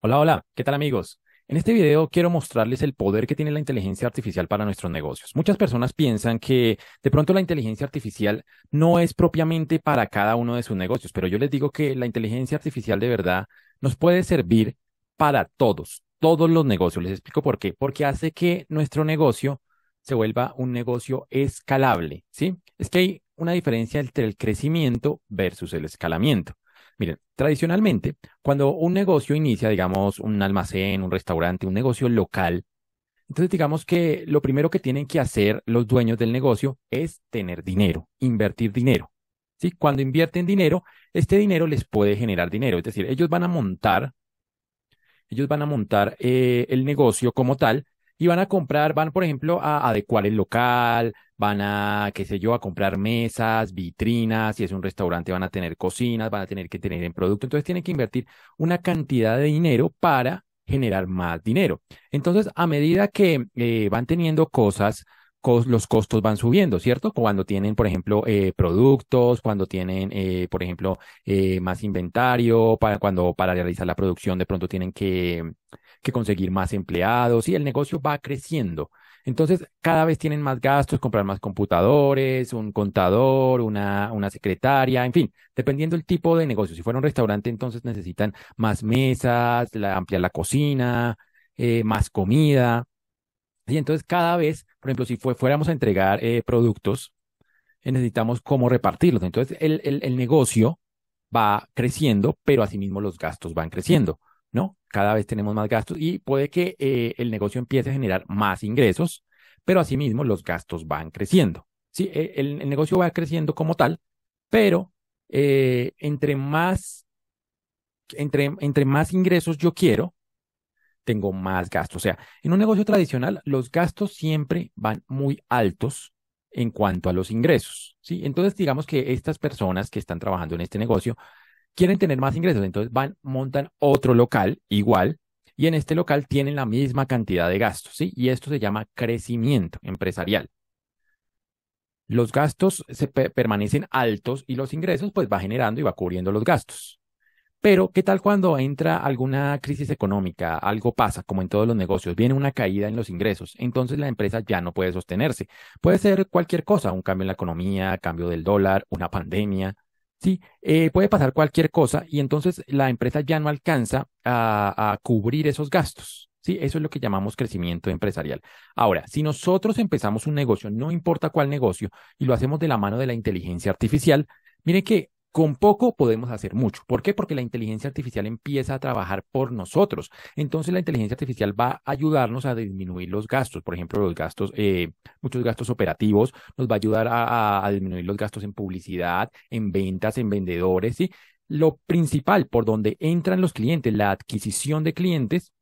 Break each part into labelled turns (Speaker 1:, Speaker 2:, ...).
Speaker 1: Hola, hola, ¿qué tal amigos? En este video quiero mostrarles el poder que tiene la inteligencia artificial para nuestros negocios. Muchas personas piensan que de pronto la inteligencia artificial no es propiamente para cada uno de sus negocios, pero yo les digo que la inteligencia artificial de verdad nos puede servir para todos, todos los negocios. Les explico por qué. Porque hace que nuestro negocio se vuelva un negocio escalable, ¿sí? Es que hay una diferencia entre el crecimiento versus el escalamiento. Miren, tradicionalmente, cuando un negocio inicia, digamos, un almacén, un restaurante, un negocio local, entonces digamos que lo primero que tienen que hacer los dueños del negocio es tener dinero, invertir dinero. ¿sí? Cuando invierten dinero, este dinero les puede generar dinero. Es decir, ellos van a montar, ellos van a montar eh, el negocio como tal, y van a comprar, van por ejemplo a adecuar el local, van a, qué sé yo, a comprar mesas, vitrinas, si es un restaurante van a tener cocinas, van a tener que tener en producto, entonces tienen que invertir una cantidad de dinero para generar más dinero. Entonces, a medida que eh, van teniendo cosas, los costos van subiendo, ¿cierto? Cuando tienen, por ejemplo, eh, productos, cuando tienen, eh, por ejemplo, más inventario, para, cuando para realizar la producción de pronto tienen que que conseguir más empleados y el negocio va creciendo. Entonces, cada vez tienen más gastos, comprar más computadores, un contador, una, una secretaria, en fin, dependiendo del tipo de negocio. Si fuera un restaurante, entonces necesitan más mesas, ampliar la cocina, eh, más comida. Y entonces cada vez, por ejemplo, si fuéramos a entregar eh, productos, eh, necesitamos cómo repartirlos. Entonces el, el negocio va creciendo, pero asimismo los gastos van creciendo. ¿no? Cada vez tenemos más gastos y puede que eh, el negocio empiece a generar más ingresos, pero asimismo los gastos van creciendo. Sí, e, el, negocio va creciendo como tal, pero eh, entre más entre, entre más ingresos yo quiero, tengo más gastos. O sea, en un negocio tradicional, los gastos siempre van muy altos en cuanto a los ingresos. ¿sí? Entonces, digamos que estas personas que están trabajando en este negocio quieren tener más ingresos, entonces van, montan otro local igual y en este local tienen la misma cantidad de gastos, ¿sí? Y esto se llama crecimiento empresarial. Los gastos se permanecen altos y los ingresos pues va generando y va cubriendo los gastos. Pero, ¿qué tal cuando entra alguna crisis económica? Algo pasa, como en todos los negocios, viene una caída en los ingresos, entonces la empresa ya no puede sostenerse. Puede ser cualquier cosa, un cambio en la economía, cambio del dólar, una pandemia, Sí, eh, puede pasar cualquier cosa y entonces la empresa ya no alcanza a, cubrir esos gastos. Sí, eso es lo que llamamos crecimiento empresarial. Ahora, si nosotros empezamos un negocio, no importa cuál negocio, y lo hacemos de la mano de la inteligencia artificial, miren que con poco podemos hacer mucho. ¿Por qué? Porque la inteligencia artificial empieza a trabajar por nosotros. Entonces la inteligencia artificial va a ayudarnos a disminuir los gastos. Por ejemplo, los gastos, eh, muchos gastos operativos, nos va a ayudar a, disminuir los gastos en publicidad, en ventas, en vendedores. y Lo principal por donde entran los clientes, la adquisición de clientes,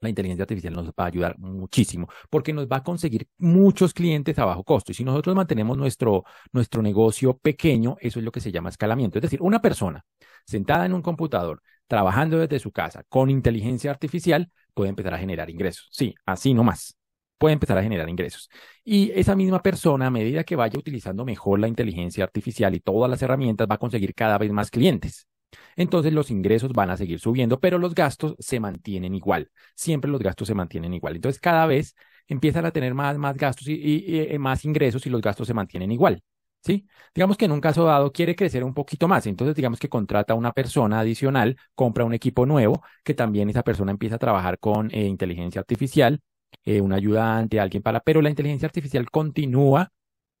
Speaker 1: la inteligencia artificial nos va a ayudar muchísimo porque nos va a conseguir muchos clientes a bajo costo. Y si nosotros mantenemos nuestro, nuestro negocio pequeño, eso es lo que se llama escalamiento. Es decir, una persona sentada en un computador, trabajando desde su casa con inteligencia artificial, puede empezar a generar ingresos. Sí, así nomás puede empezar a generar ingresos. Y esa misma persona, a medida que vaya utilizando mejor la inteligencia artificial y todas las herramientas, va a conseguir cada vez más clientes. Entonces los ingresos van a seguir subiendo, pero los gastos se mantienen igual. Siempre los gastos se mantienen igual. Entonces cada vez empiezan a tener más, más gastos y, eh, más ingresos y los gastos se mantienen igual. ¿sí? Digamos que en un caso dado quiere crecer un poquito más, entonces digamos que contrata a una persona adicional, compra un equipo nuevo, que también esa persona empieza a trabajar con eh, inteligencia artificial, eh, un ayudante, alguien para, pero la inteligencia artificial continúa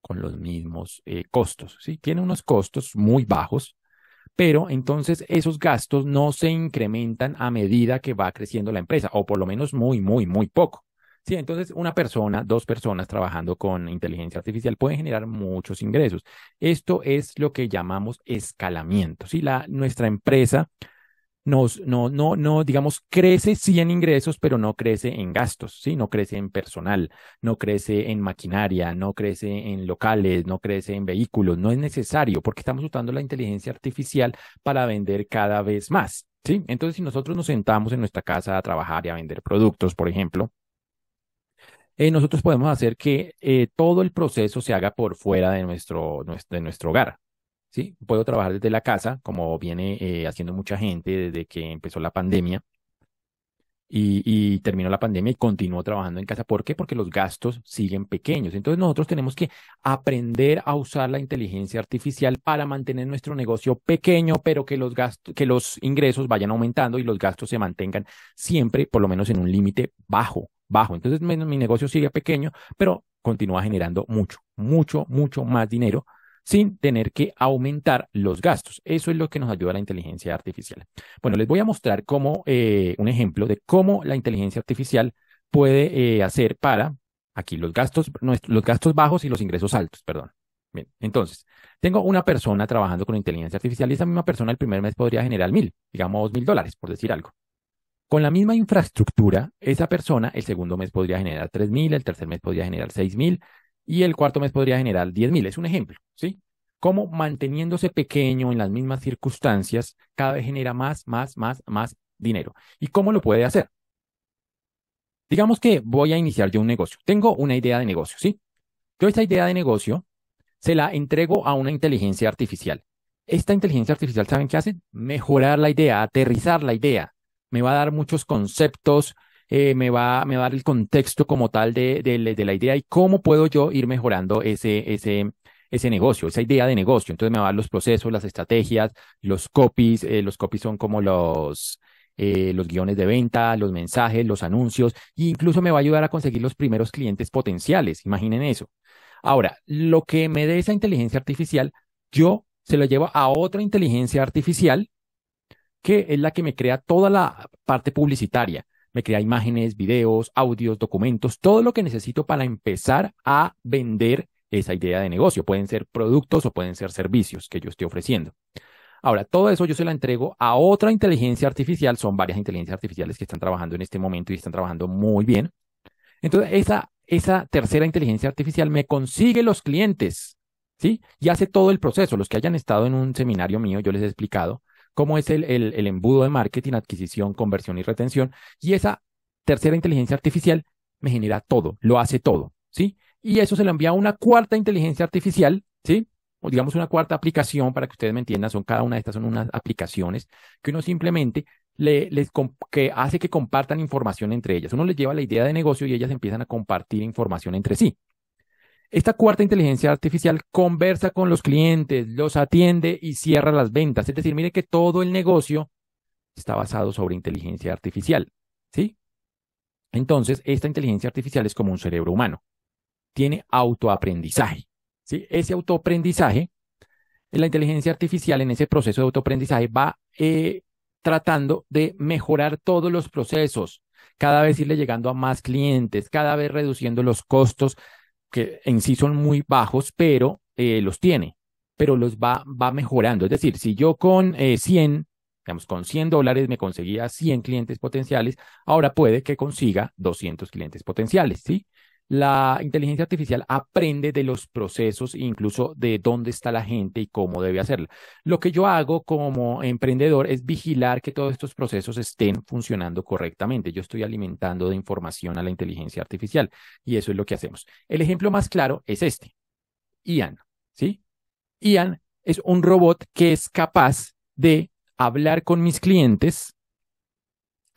Speaker 1: con los mismos eh, costos, ¿sí? Tiene unos costos muy bajos, pero entonces esos gastos no se incrementan a medida que va creciendo la empresa, o por lo menos muy, muy, muy poco. Sí, entonces una persona, dos personas trabajando con inteligencia artificial pueden generar muchos ingresos. Esto es lo que llamamos escalamiento. Si ¿sí? la, nuestra empresa no no, no, no, digamos, crece sí en ingresos, pero no crece en gastos, ¿sí? No crece en personal, no crece en maquinaria, no crece en locales, no crece en vehículos, no es necesario porque estamos usando la inteligencia artificial para vender cada vez más, ¿sí? Entonces, si nosotros nos sentamos en nuestra casa a trabajar y a vender productos, por ejemplo, eh, nosotros podemos hacer que eh, todo el proceso se haga por fuera de nuestro, de nuestro hogar. ¿sí? Puedo trabajar desde la casa, como viene eh, haciendo mucha gente desde que empezó la pandemia. Y, terminó la pandemia y continuó trabajando en casa. ¿Por qué? Porque los gastos siguen pequeños. Entonces nosotros tenemos que aprender a usar la inteligencia artificial para mantener nuestro negocio pequeño, pero que los gastos, que los ingresos vayan aumentando y los gastos se mantengan siempre, por lo menos en un límite bajo, bajo. Entonces mi negocio sigue pequeño, pero continúa generando mucho, mucho, mucho más dinero sin tener que aumentar los gastos. Eso es lo que nos ayuda la inteligencia artificial. Bueno, les voy a mostrar como eh, un ejemplo de cómo la inteligencia artificial puede eh, hacer para, aquí, los gastos, los gastos bajos y los ingresos altos, perdón. Bien, entonces, tengo una persona trabajando con inteligencia artificial y esa misma persona el primer mes podría generar mil, digamos dos mil dólares, por decir algo. Con la misma infraestructura, esa persona el segundo mes podría generar tres mil, el tercer mes podría generar seis mil y el cuarto mes podría generar 10.000. Es un ejemplo, ¿sí? Cómo manteniéndose pequeño en las mismas circunstancias, cada vez genera más, más, más, más dinero. ¿Y cómo lo puede hacer? Digamos que voy a iniciar yo un negocio. Tengo una idea de negocio, ¿sí? Yo esta idea de negocio se la entrego a una inteligencia artificial. Esta inteligencia artificial, ¿saben qué hace? Mejorar la idea, aterrizar la idea. Me va a dar muchos conceptos, eh, me, va, me va a dar el contexto como tal de, de, la idea y cómo puedo yo ir mejorando ese, ese, ese negocio, esa idea de negocio. Entonces me va a dar los procesos, las estrategias, los copies. Eh, los copies son como los, eh, los guiones de venta, los mensajes, los anuncios, e incluso me va a ayudar a conseguir los primeros clientes potenciales. Imaginen eso. Ahora, lo que me dé esa inteligencia artificial, yo se lo llevo a otra inteligencia artificial que es la que me crea toda la parte publicitaria me crea imágenes, videos, audios, documentos, todo lo que necesito para empezar a vender esa idea de negocio. Pueden ser productos o pueden ser servicios que yo estoy ofreciendo. Ahora, todo eso yo se la entrego a otra inteligencia artificial. Son varias inteligencias artificiales que están trabajando en este momento y están trabajando muy bien. Entonces, esa, esa tercera inteligencia artificial me consigue los clientes, ¿sí? Y hace todo el proceso. Los que hayan estado en un seminario mío, yo les he explicado cómo es el, embudo de marketing, adquisición, conversión y retención. Y esa tercera inteligencia artificial me genera todo, lo hace todo, ¿sí? Y eso se lo envía a una cuarta inteligencia artificial, ¿sí? O digamos una cuarta aplicación, para que ustedes me entiendan, son cada una de estas son unas aplicaciones que uno simplemente les que hace que compartan información entre ellas. Uno les lleva la idea de negocio y ellas empiezan a compartir información entre sí, esta cuarta inteligencia artificial conversa con los clientes, los atiende y cierra las ventas. Es decir, mire que todo el negocio está basado sobre inteligencia artificial. ¿Sí? Entonces, esta inteligencia artificial es como un cerebro humano. Tiene autoaprendizaje. ¿Sí? Ese autoaprendizaje, la inteligencia artificial en ese proceso de autoaprendizaje va eh, tratando de mejorar todos los procesos, cada vez irle llegando a más clientes, cada vez reduciendo los costos que en sí son muy bajos, pero eh, los tiene, pero los va, va mejorando. Es decir, si yo con eh, 100, digamos, con 100 dólares me conseguía 100 clientes potenciales, ahora puede que consiga 200 clientes potenciales, ¿sí? La inteligencia artificial aprende de los procesos, incluso de dónde está la gente y cómo debe hacerla. Lo que yo hago como emprendedor es vigilar que todos estos procesos estén funcionando correctamente. Yo estoy alimentando de información a la inteligencia artificial y eso es lo que hacemos. El ejemplo más claro es este. Ian, ¿sí? Ian es un robot que es capaz de hablar con mis clientes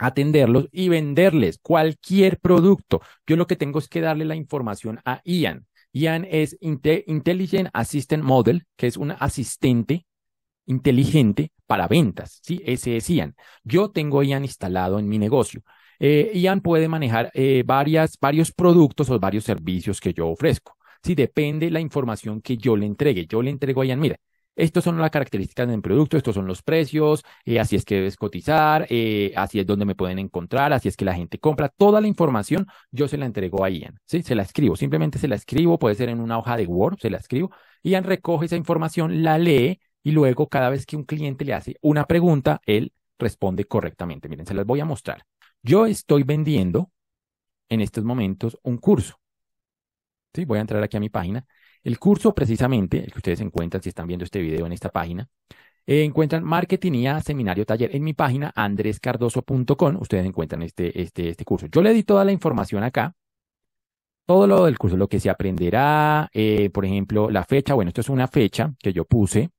Speaker 1: atenderlos y venderles cualquier producto. Yo lo que tengo es que darle la información a Ian. Ian es Intelligent Assistant Model, que es un asistente inteligente para ventas. Sí, ese es Ian. Yo tengo Ian instalado en mi negocio. Eh, Ian puede manejar eh, varias, varios productos o varios servicios que yo ofrezco. Sí, depende la información que yo le entregue. Yo le entrego a Ian, mira, estos son las características del producto, estos son los precios, eh, así es que debes cotizar, eh, así es donde me pueden encontrar, así es que la gente compra. Toda la información yo se la entrego a Ian, ¿sí? Se la escribo, simplemente se la escribo, puede ser en una hoja de Word, se la escribo. Ian recoge esa información, la lee y luego cada vez que un cliente le hace una pregunta, él responde correctamente. Miren, se las voy a mostrar. Yo estoy vendiendo en estos momentos un curso. ¿Sí? Voy a entrar aquí a mi página el curso precisamente, el que ustedes encuentran si están viendo este video en esta página, eh, encuentran Marketing Seminario Taller en mi página andrescardoso.com. Ustedes encuentran este, este, este curso. Yo le di toda la información acá, todo lo del curso, lo que se aprenderá, eh, por ejemplo, la fecha. Bueno, esto es una fecha que yo puse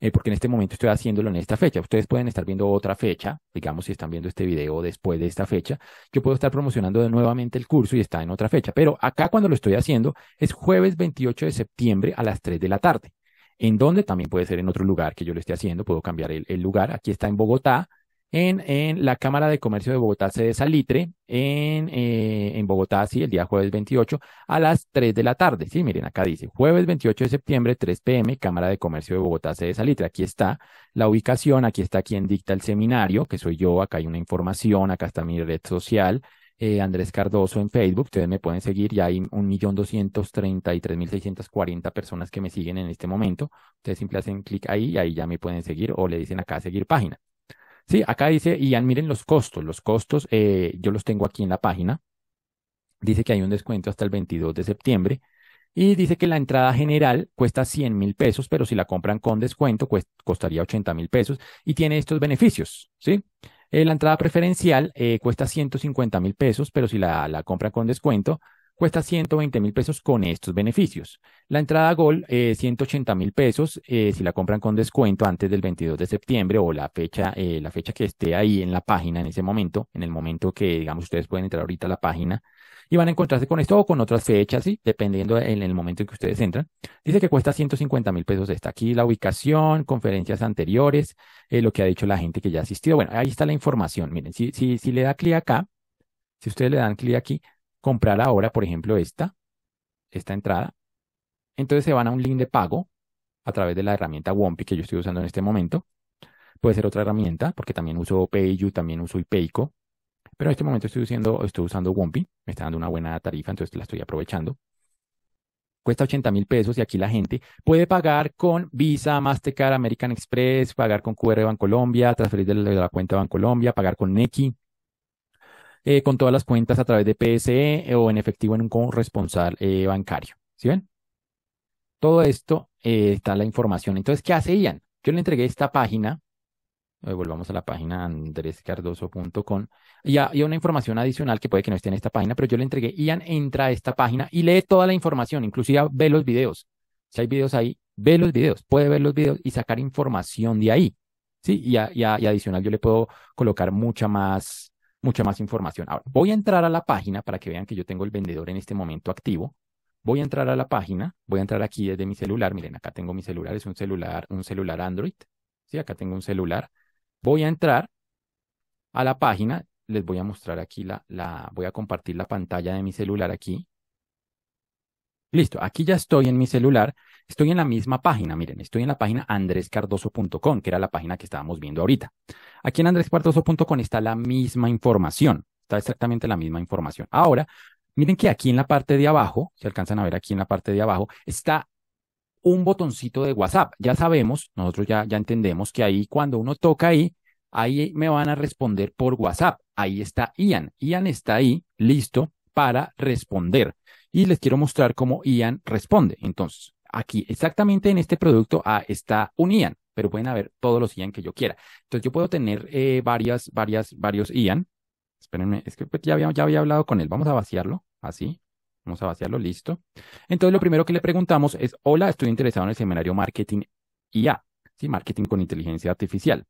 Speaker 1: eh, porque en este momento estoy haciéndolo en esta fecha. Ustedes pueden estar viendo otra fecha, digamos si están viendo este video después de esta fecha, yo puedo estar promocionando de nuevamente el curso y está en otra fecha, pero acá cuando lo estoy haciendo es jueves 28 de septiembre a las 3 de la tarde, en donde también puede ser en otro lugar que yo lo esté haciendo, puedo cambiar el lugar, aquí está en Bogotá, en, en, la Cámara de Comercio de Bogotá, sede Salitre, en, eh, en Bogotá, sí, el día jueves 28, a las 3 de la tarde. Sí, miren, acá dice, jueves 28 de septiembre, 3 pm, Cámara de Comercio de Bogotá, sede Salitre. Aquí está la ubicación, aquí está quien dicta el seminario, que soy yo, acá hay una información, acá está mi red social. Eh, Andrés Cardoso en Facebook, ustedes me pueden seguir, ya hay 1.233.640 personas que me siguen en este momento, ustedes simplemente hacen clic ahí y ahí ya me pueden seguir o le dicen acá seguir página. Sí, acá dice, y miren los costos. Los costos eh, yo los tengo aquí en la página. Dice que hay un descuento hasta el 22 de septiembre. Y dice que la entrada general cuesta 100 mil pesos, pero si la compran con descuento costaría 80 mil pesos y tiene estos beneficios, ¿sí? Eh, la entrada preferencial eh, cuesta 150 mil pesos, pero si la, la compran con descuento cuesta 120 mil pesos con estos beneficios. La entrada a Gol, 180 eh, mil pesos eh, si la compran con descuento antes del 22 de septiembre o la fecha, eh, la fecha que esté ahí en la página en ese momento, en el momento que, digamos, ustedes pueden entrar ahorita a la página y van a encontrarse con esto o con otras fechas, ¿sí? dependiendo en el momento en que ustedes entran. Dice que cuesta 150 mil pesos. Está aquí la ubicación, conferencias anteriores, lo que ha dicho la gente que ya ha asistido. Bueno, ahí está la información. Miren, si, si, si le da clic acá, si ustedes le dan clic aquí, comprar ahora, por ejemplo, esta, esta entrada. Entonces se van a un link de pago a través de la herramienta Wompi que yo estoy usando en este momento. Puede ser otra herramienta, porque también uso PayU, también uso Ipeico. Pero en este momento estoy usando, estoy usando Wompi, me está dando una buena tarifa, entonces la estoy aprovechando. Cuesta 80 mil pesos y aquí la gente puede pagar con Visa, Mastercard, American Express, pagar con QR Bancolombia, transferir de la, de la Colombia pagar con Nequi, eh, con todas las cuentas a través de PSE o en efectivo en un corresponsal eh, bancario. ¿Sí ven? Todo esto eh, está la información. Entonces, ¿qué hace Ian? Yo le entregué esta página. volvamos a la página andrescardoso.com y, hay una información adicional que puede que no esté en esta página, pero yo le entregué. Ian entra a esta página y lee toda la información, inclusive ve los videos. Si hay videos ahí, ve los videos, puede ver los videos y sacar información de ahí. Sí, y, y adicional yo le puedo colocar mucha más, mucha más información. Ahora, voy a entrar a la página para que vean que yo tengo el vendedor en este momento activo. Voy a entrar a la página, voy a entrar aquí desde mi celular. Miren, acá tengo mi celular, es un celular, un celular Android. Sí, acá tengo un celular. Voy a entrar a la página, les voy a mostrar aquí la, la voy a compartir la pantalla de mi celular aquí Listo, aquí ya estoy en mi celular, estoy en la misma página, miren, estoy en la página andrescardoso.com, que era la página que estábamos viendo ahorita. Aquí en andrescardoso.com está la misma información, está exactamente la misma información. Ahora, miren que aquí en la parte de abajo, si alcanzan a ver aquí en la parte de abajo, está un botoncito de WhatsApp. Ya sabemos, nosotros ya, ya entendemos que ahí cuando uno toca ahí, ahí me van a responder por WhatsApp. Ahí está Ian. Ian está ahí, listo, para responder y les quiero mostrar cómo Ian responde. Entonces, aquí exactamente en este producto A ah, está un Ian, pero pueden haber todos los Ian que yo quiera. Entonces, yo puedo tener eh, varias, varias, varios Ian. Espérenme, es que pues, ya había, ya había hablado con él. Vamos a vaciarlo, así. Vamos a vaciarlo, listo. Entonces, lo primero que le preguntamos es, hola, estoy interesado en el seminario Marketing IA, ¿sí? Marketing con inteligencia artificial.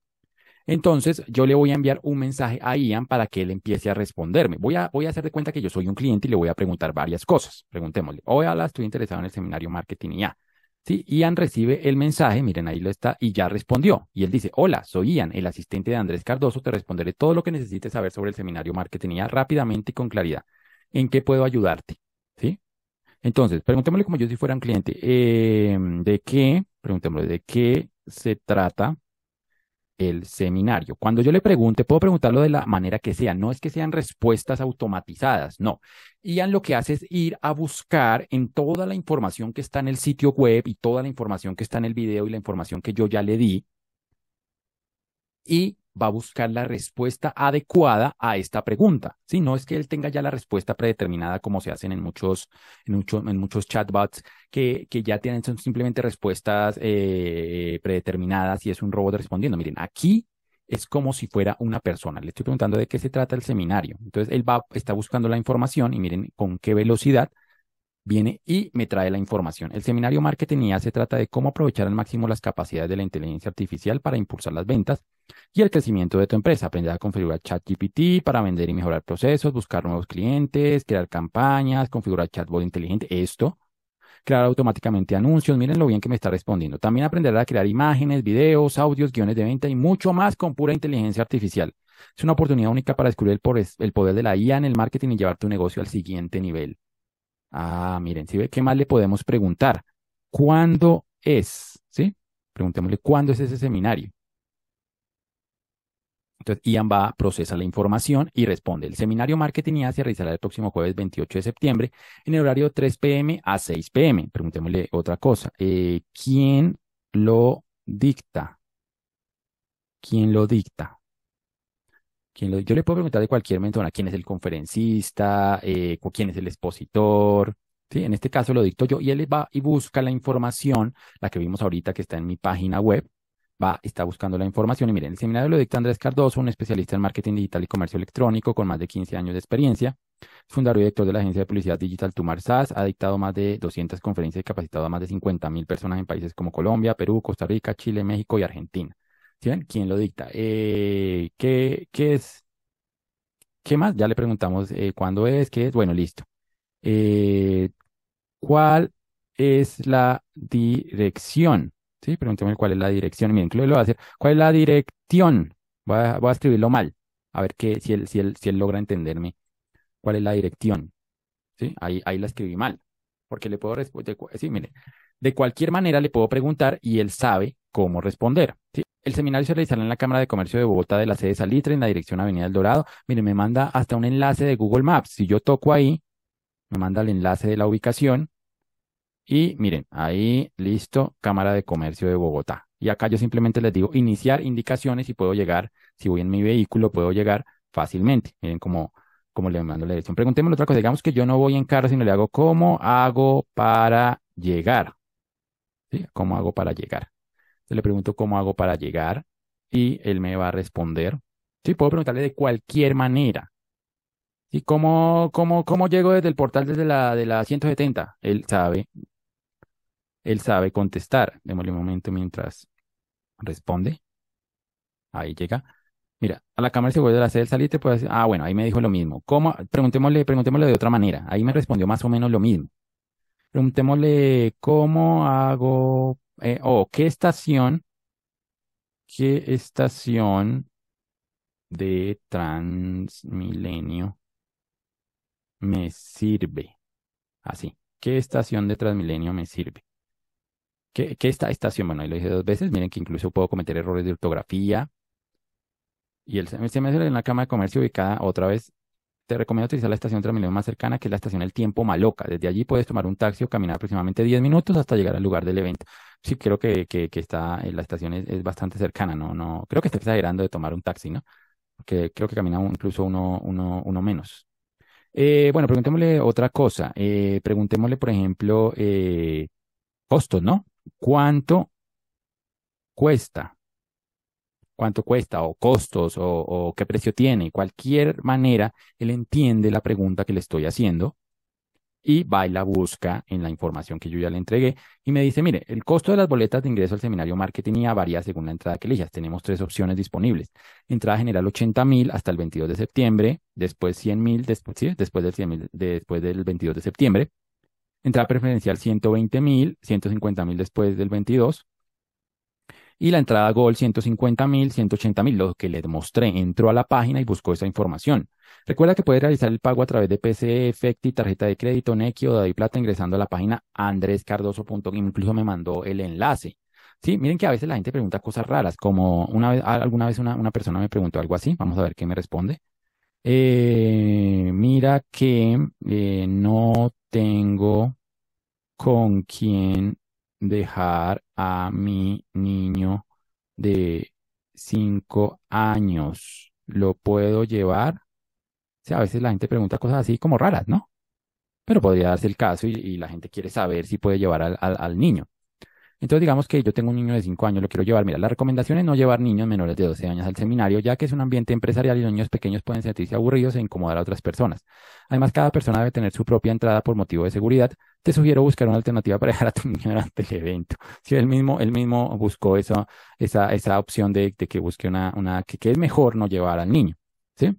Speaker 1: Entonces, yo le voy a enviar un mensaje a Ian para que él empiece a responderme. Voy a, voy a hacer de cuenta que yo soy un cliente y le voy a preguntar varias cosas. Preguntémosle, hola, estoy interesado en el seminario Marketing IA. ¿Sí? Ian recibe el mensaje, miren, ahí lo está, y ya respondió. Y él dice, hola, soy Ian, el asistente de Andrés Cardoso, te responderé todo lo que necesites saber sobre el seminario Marketing IA rápidamente y con claridad. ¿En qué puedo ayudarte? ¿Sí? Entonces, preguntémosle como yo si fuera un cliente, eh, ¿de qué? Preguntémosle, ¿de qué se trata el seminario. Cuando yo le pregunte, puedo preguntarlo de la manera que sea, no es que sean respuestas automatizadas, no. Ian lo que hace es ir a buscar en toda la información que está en el sitio web y toda la información que está en el video y la información que yo ya le di y va a buscar la respuesta adecuada a esta pregunta. Si no es que él tenga ya la respuesta predeterminada como se hacen en muchos, en, en muchos chatbots que, que, ya tienen son simplemente respuestas eh, predeterminadas y es un robot respondiendo. Miren, aquí es como si fuera una persona. Le estoy preguntando de qué se trata el seminario. Entonces él va, está buscando la información y miren con qué velocidad viene y me trae la información. El seminario Marketing IA se trata de cómo aprovechar al máximo las capacidades de la inteligencia artificial para impulsar las ventas y el crecimiento de tu empresa. Aprender a configurar ChatGPT para vender y mejorar procesos, buscar nuevos clientes, crear campañas, configurar chatbot inteligente. Esto crear automáticamente anuncios. Miren lo bien que me está respondiendo. También aprenderá a crear imágenes, videos, audios, guiones de venta y mucho más con pura inteligencia artificial. Es una oportunidad única para descubrir el poder de la IA en el marketing y llevar tu negocio al siguiente nivel. Ah, miren, qué más le podemos preguntar. ¿Cuándo es? ¿Sí? Preguntémosle cuándo es ese seminario. Entonces, Ian va, procesa la información y responde. El seminario Marketing IA se realizará el próximo jueves 28 de septiembre en el horario 3 pm a 6 pm. Preguntémosle otra cosa. Eh, ¿Quién lo dicta? ¿Quién lo dicta? yo le puedo preguntar de cualquier a quién es el conferencista, eh, quién es el expositor. ¿sí? En este caso lo dicto yo y él va y busca la información, la que vimos ahorita que está en mi página web. Va, está buscando la información y miren, el seminario lo dicta Andrés Cardoso, un especialista en marketing digital y comercio electrónico con más de 15 años de experiencia fundador y director de la agencia de publicidad digital Tumar SAS, ha dictado más de 200 conferencias y capacitado a más de mil personas en países como Colombia, Perú, Costa Rica, Chile, México y Argentina. ¿Sí ¿Quién lo dicta? Eh, ¿qué, es? ¿Qué más? Ya le preguntamos eh, cuándo es, qué es. Bueno, listo. Eh, ¿Cuál es la dirección? Sí, pregúntame cuál es la dirección. Miren, Chloe lo va a hacer. ¿Cuál es la dirección? Voy a, escribirlo mal. A ver qué, si, él, si, si él logra entenderme. ¿Cuál es la dirección? ¿Sí? Ahí, ahí la escribí mal. Porque le puedo responder. Sí, mire. De cualquier manera le puedo preguntar y él sabe cómo responder. ¿sí? El seminario se realizará en la Cámara de Comercio de Bogotá de la sede Salitre en la dirección Avenida El Dorado. Miren, me manda hasta un enlace de Google Maps. Si yo toco ahí, me manda el enlace de la ubicación. Y miren, ahí listo, Cámara de Comercio de Bogotá. Y acá yo simplemente les digo iniciar indicaciones y puedo llegar, si voy en mi vehículo, puedo llegar fácilmente. Miren cómo, le mando la dirección. Preguntémosle otra cosa, digamos que yo no voy en carro, sino le hago cómo hago para llegar. ¿Cómo hago para llegar? le pregunto cómo hago para llegar y él me va a responder. Sí, puedo preguntarle de cualquier manera. ¿Y cómo, cómo llego desde el portal desde la, de la 170? Él sabe, él sabe contestar. Démosle un momento mientras responde. Ahí llega. Mira, a la cámara se vuelve a hacer el salir, te pues, ah, bueno, ahí me dijo lo mismo. ¿Cómo? Preguntémosle, preguntémosle de otra manera. Ahí me respondió más o menos lo mismo. Preguntémosle, ¿cómo hago eh, o qué estación, qué estación de Transmilenio me sirve. Así, ¿qué estación de Transmilenio me sirve? ¿Qué, esta estación? Bueno, ahí lo dije dos veces. Miren que incluso puedo cometer errores de ortografía. Y el semestre en la Cama de Comercio ubicada otra vez te recomiendo utilizar la estación de más cercana, que es la estación El Tiempo Maloca. Desde allí puedes tomar un taxi o caminar aproximadamente 10 minutos hasta llegar al lugar del evento. Sí, creo que, que, está, eh, la estación es, bastante cercana, no, no, creo que está exagerando de tomar un taxi, ¿no? Porque creo que camina incluso uno, uno, uno menos. Eh, bueno, preguntémosle otra cosa. Eh, preguntémosle, por ejemplo, costos, ¿no? ¿Cuánto cuesta cuánto cuesta o costos o, qué precio tiene. Y Cualquier manera, él entiende la pregunta que le estoy haciendo y va y la busca en la información que yo ya le entregué y me dice, mire, el costo de las boletas de ingreso al seminario marketing ya varía según la entrada que elijas. Tenemos tres opciones disponibles. Entrada general 80 mil hasta el 22 de septiembre, después 100 mil, después, después del 100 después del 22 de septiembre. Entrada preferencial 120 mil, 150 mil después del 22 y la entrada Gol 150.000, mil, mil, lo que les mostré. Entró a la página y buscó esa información. Recuerda que puedes realizar el pago a través de PC, Efecti, tarjeta de crédito, Nequi o David Plata ingresando a la página andrescardoso.com. Incluso me mandó el enlace. Sí, miren que a veces la gente pregunta cosas raras, como una vez, alguna vez una, persona me preguntó algo así, vamos a ver qué me responde. Eh, mira que eh, no tengo con quién dejar a mi niño de cinco años? ¿Lo puedo llevar? O sea, a veces la gente pregunta cosas así como raras, ¿no? Pero podría darse el caso y, la gente quiere saber si puede llevar al, al, al niño. Entonces digamos que yo tengo un niño de 5 años, lo quiero llevar. Mira, la recomendación es no llevar niños menores de 12 años al seminario, ya que es un ambiente empresarial y los niños pequeños pueden sentirse aburridos e incomodar a otras personas. Además, cada persona debe tener su propia entrada por motivo de seguridad, te sugiero buscar una alternativa para dejar a tu niño durante el evento. Si él mismo, él mismo buscó esa, esa, esa opción de, de que busque una, una que, que, es mejor no llevar al niño, ¿sí?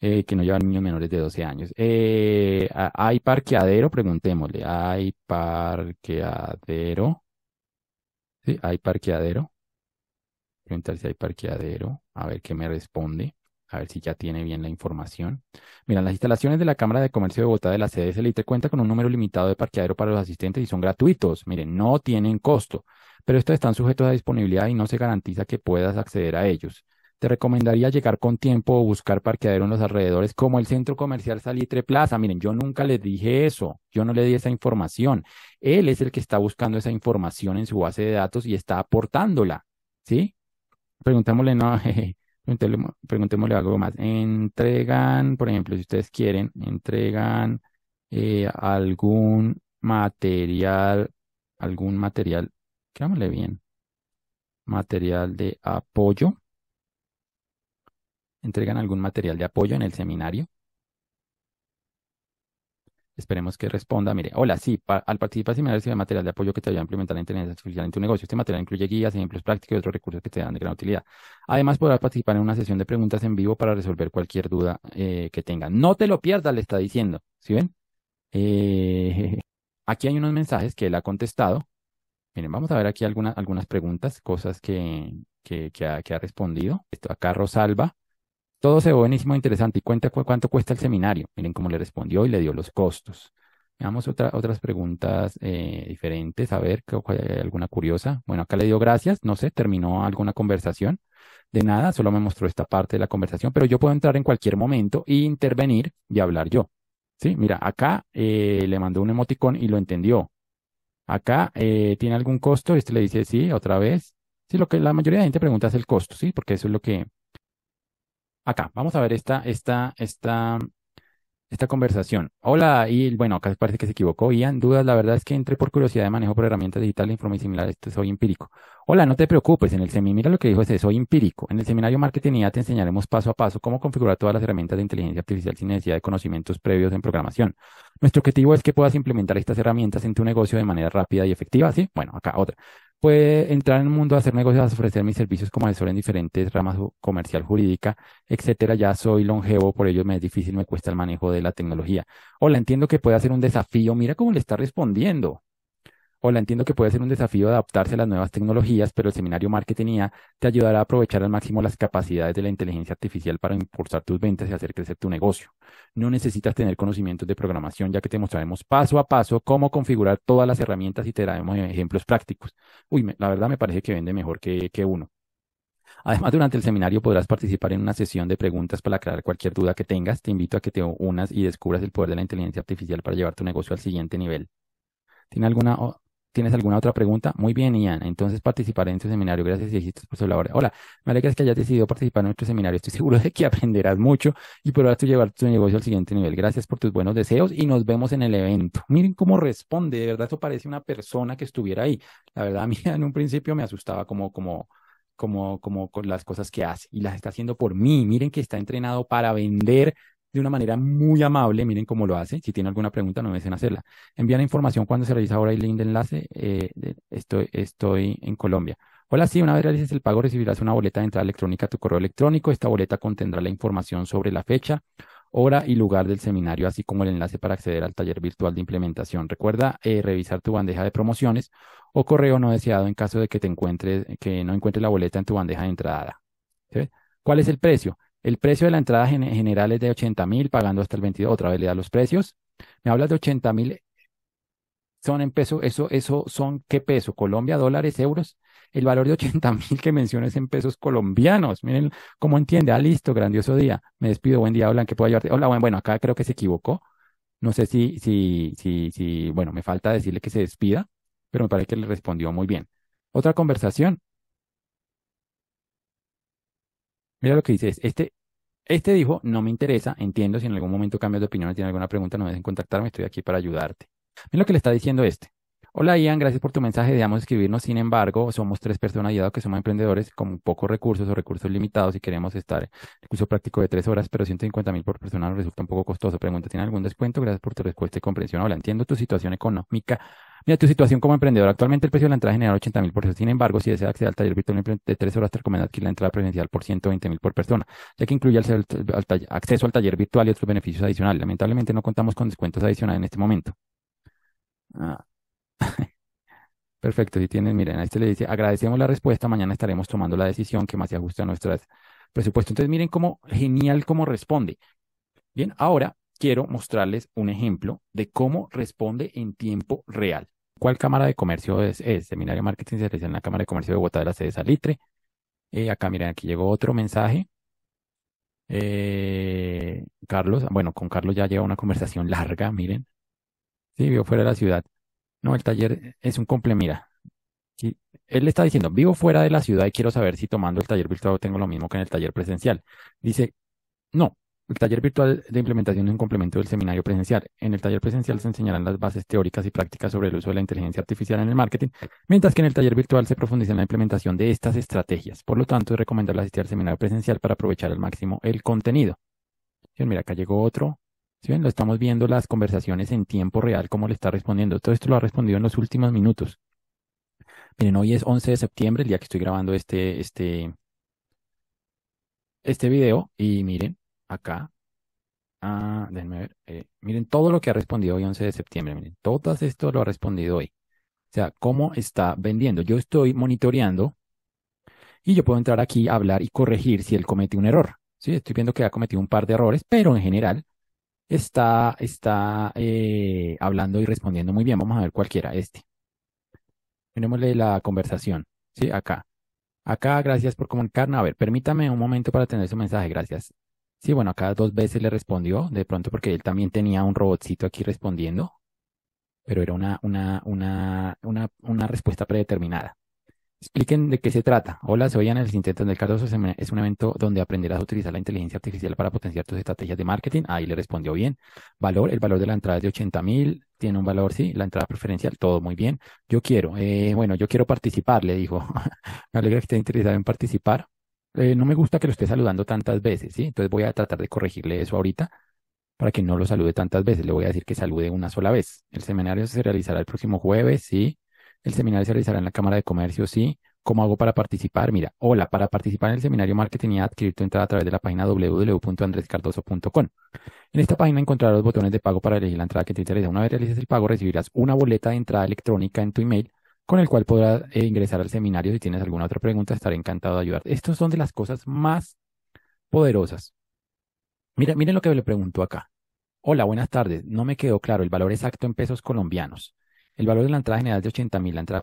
Speaker 1: Eh, que no llevar niños menores de 12 años. Eh, ¿Hay parqueadero? Preguntémosle. ¿Hay parqueadero? ¿Sí? ¿Hay parqueadero? Preguntar si hay parqueadero. A ver qué me responde a ver si ya tiene bien la información. Mira, las instalaciones de la Cámara de Comercio de Bogotá de la sede Elite cuenta con un número limitado de parqueadero para los asistentes y son gratuitos. Miren, no tienen costo, pero estos están sujetos a disponibilidad y no se garantiza que puedas acceder a ellos. Te recomendaría llegar con tiempo o buscar parqueadero en los alrededores, como el centro comercial Salitre Plaza. Miren, yo nunca les dije eso, yo no le di esa información. Él es el que está buscando esa información en su base de datos y está aportándola, ¿sí? Preguntémosle, no, preguntémosle algo más. Entregan, por ejemplo, si ustedes quieren, entregan eh, algún material, algún material, llámale bien, material de apoyo. Entregan algún material de apoyo en el seminario. Esperemos que responda. Mire, hola, sí, al participar similar de material de apoyo que te ayuda a implementar la inteligencia artificial en tu negocio. Este material incluye guías, ejemplos prácticos y otros recursos que te dan de gran utilidad. Además, podrás participar en una sesión de preguntas en vivo para resolver cualquier duda eh, que tengas. No te lo pierdas, le está diciendo. ¿Sí ven? Eh, aquí hay unos mensajes que él ha contestado. Miren, vamos a ver aquí algunas, algunas preguntas, cosas que, que, ha, que ha respondido. Esto acá Rosalba todo se ve buenísimo, interesante. ¿Y cuenta cuánto cuesta el seminario? Miren cómo le respondió y le dio los costos. Veamos otras preguntas eh, diferentes. A ver, hay alguna curiosa. Bueno, acá le dio gracias. No sé, terminó alguna conversación. De nada, solo me mostró esta parte de la conversación, pero yo puedo entrar en cualquier momento e intervenir y hablar yo. Sí, mira, acá eh, le mandó un emoticón y lo entendió. Acá eh, tiene algún costo, Y este le dice sí, otra vez. Sí, lo que la mayoría de gente pregunta es el costo, sí, porque eso es lo que acá, vamos a ver esta, esta, esta, esta conversación. Hola, y bueno, acá parece que se equivocó. Ian, dudas, la verdad es que entré por curiosidad de manejo por herramientas digitales, informes similares, este, soy empírico. Hola, no te preocupes, en el seminario, mira lo que dijo ese, soy empírico. En el seminario Marketing ya te enseñaremos paso a paso cómo configurar todas las herramientas de inteligencia artificial sin necesidad de conocimientos previos en programación. Nuestro objetivo es que puedas implementar estas herramientas en tu negocio de manera rápida y efectiva, ¿sí? Bueno, acá otra puede entrar en el mundo, hacer negocios, ofrecer mis servicios como asesor en diferentes ramas comercial, jurídica, etcétera. Ya soy longevo, por ello me es difícil, me cuesta el manejo de la tecnología. Hola, entiendo que puede hacer un desafío. Mira cómo le está respondiendo. Hola, entiendo que puede ser un desafío adaptarse a las nuevas tecnologías, pero el seminario Marketing IA te ayudará a aprovechar al máximo las capacidades de la inteligencia artificial para impulsar tus ventas y hacer crecer tu negocio. No necesitas tener conocimientos de programación, ya que te mostraremos paso a paso cómo configurar todas las herramientas y te daremos ejemplos prácticos. Uy, la verdad me parece que vende mejor que, que uno. Además, durante el seminario podrás participar en una sesión de preguntas para aclarar cualquier duda que tengas. Te invito a que te unas y descubras el poder de la inteligencia artificial para llevar tu negocio al siguiente nivel. ¿Tiene alguna ¿Tienes alguna otra pregunta? Muy bien, Ian. Entonces participaré en tu este seminario. Gracias y éxitos por su labor. Hola, me alegra que hayas decidido participar en nuestro seminario. Estoy seguro de que aprenderás mucho y podrás llevar tu negocio al siguiente nivel. Gracias por tus buenos deseos y nos vemos en el evento. Miren cómo responde. De verdad, eso parece una persona que estuviera ahí. La verdad, a mí en un principio me asustaba como, como, como, como con las cosas que hace y las está haciendo por mí. Miren que está entrenado para vender de una manera muy amable, miren cómo lo hace, si tiene alguna pregunta no dejen hacerla. Envían información cuando se realiza ahora el link de enlace, eh, estoy, estoy en Colombia. Hola, sí, una vez realices el pago recibirás una boleta de entrada electrónica a tu correo electrónico. Esta boleta contendrá la información sobre la fecha, hora y lugar del seminario, así como el enlace para acceder al taller virtual de implementación. Recuerda eh, revisar tu bandeja de promociones o correo no deseado en caso de que, te encuentres, que no encuentres la boleta en tu bandeja de entrada. ¿Cuál es el precio? El precio de la entrada general es de 80 mil, pagando hasta el 22. Otra vez le da los precios. Me hablas de 80 mil. Son en peso, eso, eso son qué peso, Colombia, dólares, euros. El valor de 80 mil que mencionas en pesos colombianos. Miren cómo entiende. Ah, listo, grandioso día. Me despido, buen día, hola, que puedo ayudarte? Hola, bueno, acá creo que se equivocó. No sé si, si, si, si, bueno, me falta decirle que se despida, pero me parece que le respondió muy bien. Otra conversación, Mira lo que dice, este, este dijo, no me interesa, entiendo, si en algún momento cambias de opinión, o tienes alguna pregunta, no dejes contactarme, estoy aquí para ayudarte. Mira lo que le está diciendo este. Hola Ian, gracias por tu mensaje, Debemos escribirnos, sin embargo, somos tres personas y dado que somos emprendedores con pocos recursos o recursos limitados y queremos estar en el curso práctico de tres horas, pero 150 mil por persona nos resulta un poco costoso. Pregunta, ¿tiene algún descuento? Gracias por tu respuesta y comprensión. Hola, entiendo tu situación económica Mira, tu situación como emprendedor. Actualmente el precio de la entrada general 80 mil por ciento. Sin embargo, si desea acceder al taller virtual de tres horas, te recomiendo adquirir la entrada presencial por 120 mil por persona, ya que incluye acceso al taller virtual y otros beneficios adicionales. Lamentablemente no contamos con descuentos adicionales en este momento. Ah. Perfecto, si tienen, miren, a este le dice, agradecemos la respuesta, mañana estaremos tomando la decisión que más se ajuste a nuestro presupuesto. Entonces, miren cómo genial cómo responde. Bien, ahora quiero mostrarles un ejemplo de cómo responde en tiempo real cuál Cámara de Comercio es, Seminario de Marketing se realiza en la Cámara de Comercio de Bogotá de la sede Salitre. Eh, acá, miren, aquí llegó otro mensaje. Eh, Carlos, bueno, con Carlos ya lleva una conversación larga, miren. Sí, vivo fuera de la ciudad. No, el taller es un complemento, mira. él le está diciendo, vivo fuera de la ciudad y quiero saber si tomando el taller virtual tengo lo mismo que en el taller presencial. Dice, no, el taller virtual de implementación es un complemento del seminario presencial. En el taller presencial se enseñarán las bases teóricas y prácticas sobre el uso de la inteligencia artificial en el marketing, mientras que en el taller virtual se profundiza en la implementación de estas estrategias. Por lo tanto, es recomendable asistir al seminario presencial para aprovechar al máximo el contenido. Miren, Mira, acá llegó otro. ¿Sí ven? Lo estamos viendo las conversaciones en tiempo real, cómo le está respondiendo. Todo esto lo ha respondido en los últimos minutos. Miren, hoy es 11 de septiembre, el día que estoy grabando este, este, este video, y miren, acá. Ah, déjenme ver. Eh, miren todo lo que ha respondido hoy 11 de septiembre. Miren, todo esto lo ha respondido hoy. O sea, cómo está vendiendo. Yo estoy monitoreando y yo puedo entrar aquí, a hablar y corregir si él comete un error. ¿sí? Estoy viendo que ha cometido un par de errores, pero en general está, está eh, hablando y respondiendo muy bien. Vamos a ver cualquiera, este. Tenemosle la conversación, ¿sí? Acá. Acá, gracias por comunicar, A ver, permítame un momento para tener su mensaje, gracias. Sí, bueno, acá dos veces le respondió, de pronto porque él también tenía un robotcito aquí respondiendo, pero era una, una, una, una, una respuesta predeterminada. Expliquen de qué se trata. Hola, soy Ana, el Intentos del Cardoso. Es un evento donde aprenderás a utilizar la inteligencia artificial para potenciar tus estrategias de marketing. Ahí le respondió bien. Valor, el valor de la entrada es de 80 mil. Tiene un valor, sí, la entrada preferencial, todo muy bien. Yo quiero, eh, bueno, yo quiero participar, le dijo. Me alegra que esté interesado en participar. Eh, no me gusta que lo esté saludando tantas veces, ¿sí? Entonces voy a tratar de corregirle eso ahorita para que no lo salude tantas veces. Le voy a decir que salude una sola vez. El seminario se realizará el próximo jueves, ¿sí? El seminario se realizará en la Cámara de Comercio, ¿sí? ¿Cómo hago para participar? Mira, hola, para participar en el seminario marketing y adquirir tu entrada a través de la página www.andrescardoso.com. En esta página encontrarás los botones de pago para elegir la entrada que te interesa. Una vez realices el pago, recibirás una boleta de entrada electrónica en tu email con el cual podrás eh, ingresar al seminario. Si tienes alguna otra pregunta, estaré encantado de ayudarte. Estos son de las cosas más poderosas. Mira, miren lo que le pregunto acá. Hola, buenas tardes. No me quedó claro el valor exacto en pesos colombianos. El valor de la entrada general de 80 mil, la entrada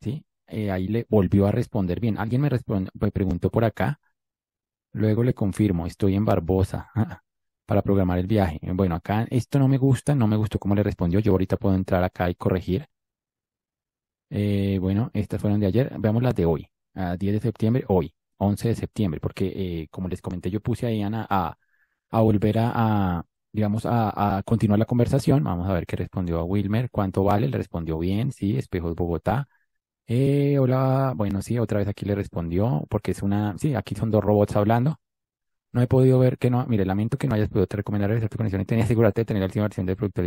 Speaker 1: ¿sí? Eh, ahí le volvió a responder bien. Alguien me, me preguntó por acá. Luego le confirmo, estoy en Barbosa para programar el viaje. Bueno, acá esto no me gusta, no me gustó cómo le respondió. Yo ahorita puedo entrar acá y corregir. Eh, bueno, estas fueron de ayer. Veamos las de hoy, a 10 de septiembre, hoy, 11 de septiembre, porque eh, como les comenté, yo puse a Diana a, volver a, digamos, a, continuar la conversación. Vamos a ver qué respondió a Wilmer, cuánto vale, le respondió bien, sí, Espejos Bogotá. Eh, hola, bueno, sí, otra vez aquí le respondió, porque es una, sí, aquí son dos robots hablando. No he podido ver que no, mire, lamento que no hayas podido te recomendar conexión y tenías asegurarte de tener la última versión del producto.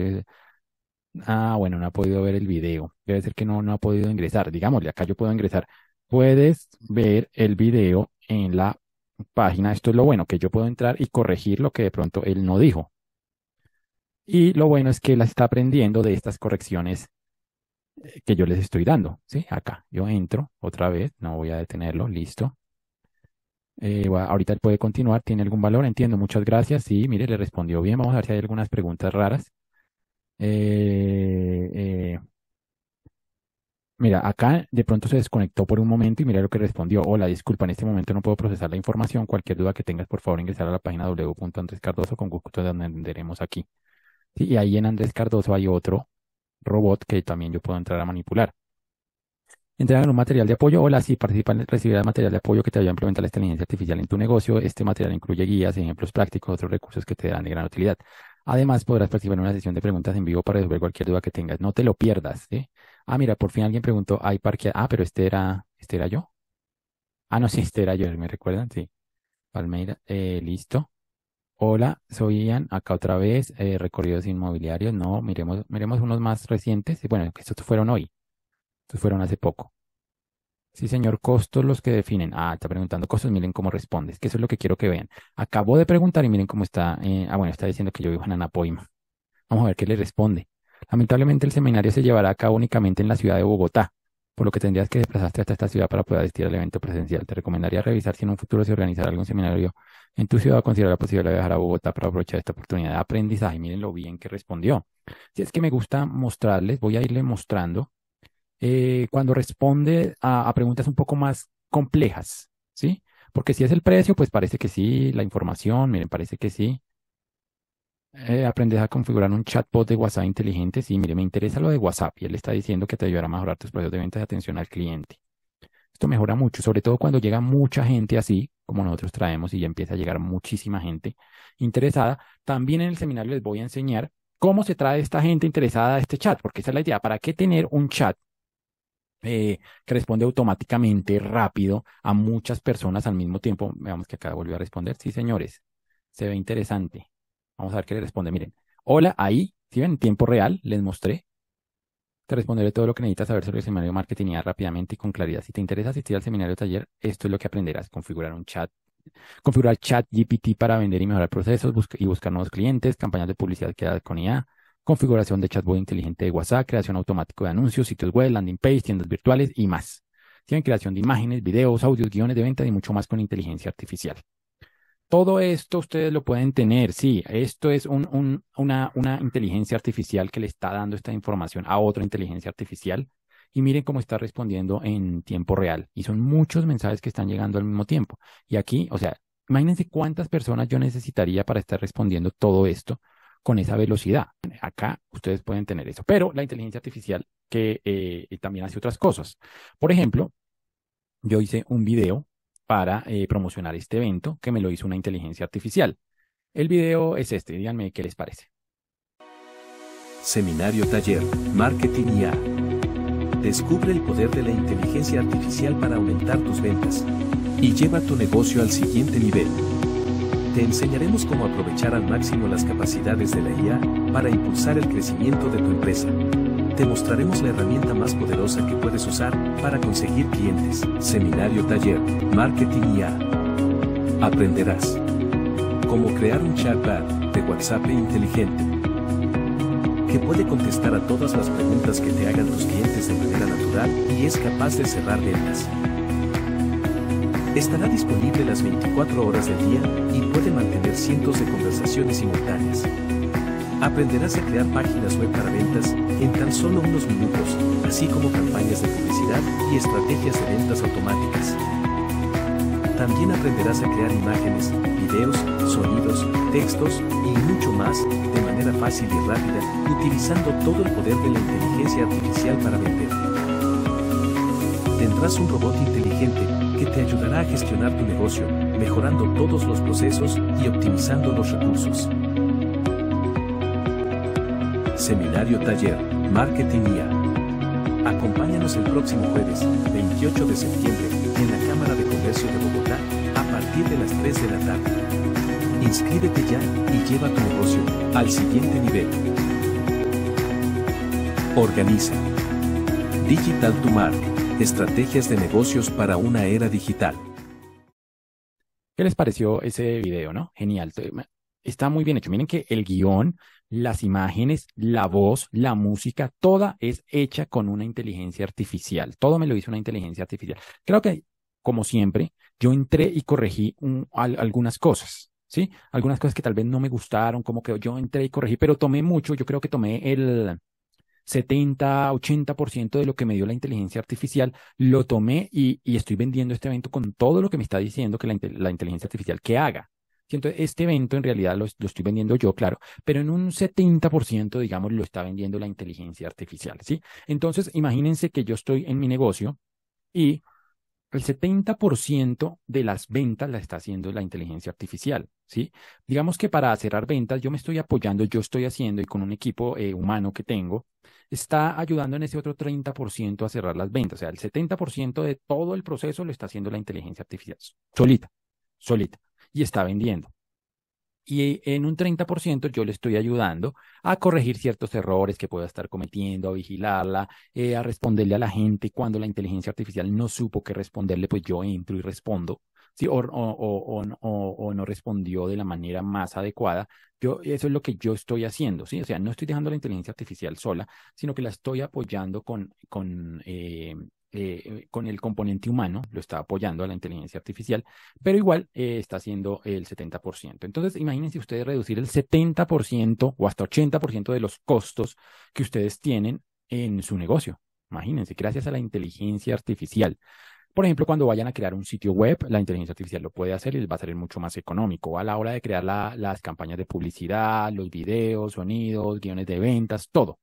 Speaker 1: Ah, bueno, no ha podido ver el video. Debe ser que no, no ha podido ingresar. Digámosle, acá yo puedo ingresar. Puedes ver el video en la página. Esto es lo bueno, que yo puedo entrar y corregir lo que de pronto él no dijo. Y lo bueno es que él está aprendiendo de estas correcciones eh, que yo les estoy dando. ¿sí? Acá yo entro otra vez, no voy a detenerlo, listo. Eh, ahorita él puede continuar, tiene algún valor, entiendo, muchas gracias. Sí, mire, le respondió bien. Vamos a ver si hay algunas preguntas raras. Eh, eh, mira, acá de pronto se desconectó por un momento y mira lo que respondió. Hola, disculpa, en este momento no puedo procesar la información. Cualquier duda que tengas, por favor, ingresar a la página www.andrescardoso con donde entenderemos aquí. y ahí en Andrés Cardoso hay otro robot que también yo puedo entrar a manipular. en un material de apoyo. Hola, si en recibir el material de apoyo que te ayuda a implementar la inteligencia artificial en tu negocio. Este material incluye guías, ejemplos prácticos, otros recursos que te dan de gran utilidad. Además, podrás participar en una sesión de preguntas en vivo para resolver cualquier duda que tengas. No te lo pierdas. ¿eh? Ah, mira, por fin alguien preguntó, ¿hay parque? Ah, pero este era, este era yo. Ah, no, sí, este era yo, ¿me recuerdan? Sí. Palmeira, eh, listo. Hola, soy Ian, acá otra vez, eh, recorridos inmobiliarios. No, miremos, miremos unos más recientes. Bueno, estos fueron hoy. Estos fueron hace poco. Sí, señor, costos los que definen. Ah, está preguntando costos, miren cómo respondes, que eso es lo que quiero que vean. Acabo de preguntar y miren cómo está. Eh, ah, bueno, está diciendo que yo vivo en Anapoima. Vamos a ver qué le responde. Lamentablemente el seminario se llevará a cabo únicamente en la ciudad de Bogotá, por lo que tendrías que desplazarte hasta esta ciudad para poder asistir al evento presencial. Te recomendaría revisar si en un futuro se organizará algún seminario en tu ciudad o considerar la posibilidad de viajar a Bogotá para aprovechar esta oportunidad de aprendizaje. Miren lo bien que respondió. Si es que me gusta mostrarles, voy a irle mostrando eh, cuando responde a, preguntas un poco más complejas, ¿sí? Porque si es el precio, pues parece que sí, la información, miren, parece que sí. Eh, aprendes a configurar un chatbot de WhatsApp inteligente, sí, mire, me interesa lo de WhatsApp y él está diciendo que te ayudará a mejorar tus procesos de venta y atención al cliente. Esto mejora mucho, sobre todo cuando llega mucha gente así, como nosotros traemos y ya empieza a llegar muchísima gente interesada. También en el seminario les voy a enseñar cómo se trae esta gente interesada a este chat, porque esa es la idea. ¿Para qué tener un chat eh, que responde automáticamente, rápido, a muchas personas al mismo tiempo. Veamos que acá volvió a responder. Sí, señores, se ve interesante. Vamos a ver qué le responde. Miren, hola, ahí, si ven, en tiempo real, les mostré. Te responderé todo lo que necesitas saber sobre el seminario de marketing rápidamente y con claridad. Si te interesa asistir al seminario taller, esto es lo que aprenderás. Configurar un chat configurar chat GPT para vender y mejorar procesos y buscar nuevos clientes, campañas de publicidad que con IA, configuración de chatbot inteligente de WhatsApp, creación automática de anuncios, sitios web, landing page, tiendas virtuales y más. Tienen creación de imágenes, videos, audios, guiones de venta y mucho más con inteligencia artificial. Todo esto ustedes lo pueden tener, sí, esto es una, una inteligencia artificial que le está dando esta información a otra inteligencia artificial y miren cómo está respondiendo en tiempo real. Y son muchos mensajes que están llegando al mismo tiempo. Y aquí, o sea, imagínense cuántas personas yo necesitaría para estar respondiendo todo esto con esa velocidad. Acá ustedes pueden tener eso. Pero la inteligencia artificial que eh, también hace otras cosas. Por ejemplo, yo hice un video para eh, promocionar este evento que me lo hizo una inteligencia artificial. El video es este, díganme qué
Speaker 2: les parece. Seminario Taller, Marketing IA. Descubre el poder de la inteligencia artificial para aumentar tus ventas y lleva tu negocio al siguiente nivel. Te enseñaremos cómo aprovechar al máximo las capacidades de la IA para impulsar el crecimiento de tu empresa. Te mostraremos la herramienta más poderosa que puedes usar para conseguir clientes. Seminario Taller, Marketing IA. Aprenderás cómo crear un chatbot de WhatsApp e inteligente que puede contestar a todas las preguntas que te hagan los clientes de manera natural y es capaz de cerrar ventas. Estará disponible las 24 horas del día y puede mantener cientos de conversaciones simultáneas. Aprenderás a crear páginas web para ventas en tan solo unos minutos, así como campañas de publicidad y estrategias de ventas automáticas. También aprenderás a crear imágenes, videos, sonidos, textos y mucho más de manera fácil y rápida, utilizando todo el poder de la inteligencia artificial para vender. Tendrás un robot inteligente que te ayudará a gestionar tu negocio, mejorando todos los procesos y optimizando los recursos. Seminario Taller, Marketing IA. Acompáñanos el próximo jueves, 28 de septiembre, en la Cámara de Comercio de Bogotá, a partir de las 3 de la tarde. Inscríbete ya y lleva tu negocio al siguiente nivel. Organiza. Digital to Market. Estrategias de negocios para una era digital.
Speaker 1: ¿Qué les pareció ese video, no? Genial. Está muy bien hecho. Miren que el guión, las imágenes, la voz, la música, toda es hecha con una inteligencia artificial. Todo me lo hizo una inteligencia artificial. Creo que, como siempre, yo entré y corregí algunas cosas. ¿sí? Algunas cosas que tal vez no me gustaron, como que yo entré y corregí, pero tomé mucho, yo creo que tomé el, 70, 80% de lo que me dio la inteligencia artificial, lo tomé y, estoy vendiendo este evento con todo lo que me está diciendo que la, inteligencia artificial que haga. Entonces, este evento en realidad lo, lo, estoy vendiendo yo, claro, pero en un 70%, digamos, lo está vendiendo la inteligencia artificial, ¿sí? Entonces, imagínense que yo estoy en mi negocio y el 70% de las ventas la está haciendo la inteligencia artificial, ¿sí? Digamos que para cerrar ventas yo me estoy apoyando, yo estoy haciendo y con un equipo eh, humano que tengo, está ayudando en ese otro 30% a cerrar las ventas. O sea, el 70% de todo el proceso lo está haciendo la inteligencia artificial, solita, solita, y está vendiendo y en un 30% yo le estoy ayudando a corregir ciertos errores que pueda estar cometiendo, a vigilarla, eh, a responderle a la gente cuando la inteligencia artificial no supo qué responderle, pues yo entro y respondo. ¿sí? O, o, o, o, no respondió de la manera más adecuada. Yo, eso es lo que yo estoy haciendo, ¿sí? O sea, no estoy dejando la inteligencia artificial sola, sino que la estoy apoyando con, con eh, eh, con el componente humano, lo está apoyando a la inteligencia artificial, pero igual eh, está haciendo el 70%. Entonces, imagínense ustedes reducir el 70% o hasta 80% de los costos que ustedes tienen en su negocio. Imagínense, gracias a la inteligencia artificial. Por ejemplo, cuando vayan a crear un sitio web, la inteligencia artificial lo puede hacer y les va a salir mucho más económico. A la hora de crear las campañas de publicidad, los videos, sonidos, guiones de ventas, todo.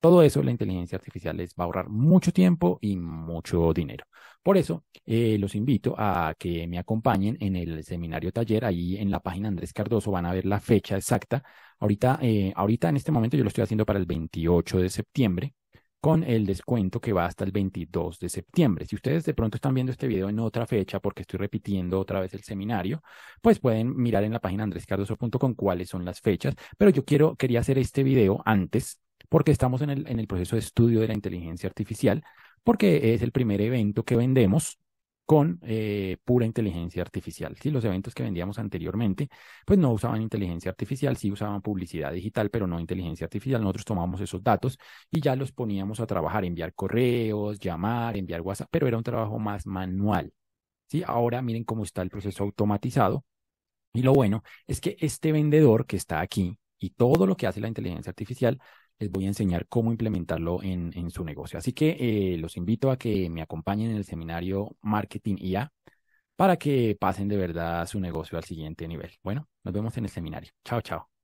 Speaker 1: Todo eso la inteligencia artificial les va a ahorrar mucho tiempo y mucho dinero. Por eso, eh, los invito a que me acompañen en el seminario taller. Ahí en la página Andrés Cardoso van a ver la fecha exacta. Ahorita, eh, ahorita en este momento yo lo estoy haciendo para el 28 de septiembre con el descuento que va hasta el 22 de septiembre. Si ustedes de pronto están viendo este video en otra fecha porque estoy repitiendo otra vez el seminario, pues pueden mirar en la página andrescardoso.com cuáles son las fechas, pero yo quiero quería hacer este video antes porque estamos en el, en el proceso de estudio de la inteligencia artificial, porque es el primer evento que vendemos con eh, pura inteligencia artificial. los eventos que vendíamos anteriormente, pues no usaban inteligencia artificial, sí usaban publicidad digital, pero no inteligencia artificial. Nosotros tomamos esos datos y ya los poníamos a trabajar, enviar correos, llamar, enviar WhatsApp, pero era un trabajo más manual. ¿sí? Ahora miren cómo está el proceso automatizado. Y lo bueno es que este vendedor que está aquí y todo lo que hace la inteligencia artificial les voy a enseñar cómo implementarlo en, su negocio. Así que eh, los invito a que me acompañen en el seminario Marketing IA para que pasen de verdad su negocio al siguiente nivel. Bueno, nos vemos en el seminario. Chao, chao.